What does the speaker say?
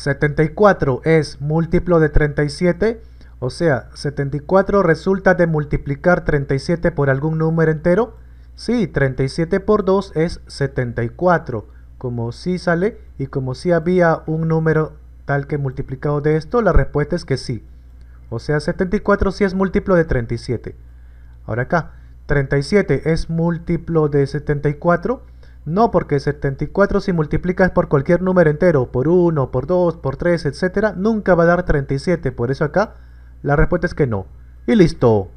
74 es múltiplo de 37, o sea, 74 resulta de multiplicar 37 por algún número entero. Sí, 37 por 2 es 74, como si sale y como si había un número tal que multiplicado de esto, la respuesta es que sí. O sea, 74 sí es múltiplo de 37. Ahora acá, 37 es múltiplo de 74, no, porque 74 si multiplicas por cualquier número entero, por 1, por 2, por 3, etc., nunca va a dar 37. Por eso acá la respuesta es que no. Y listo.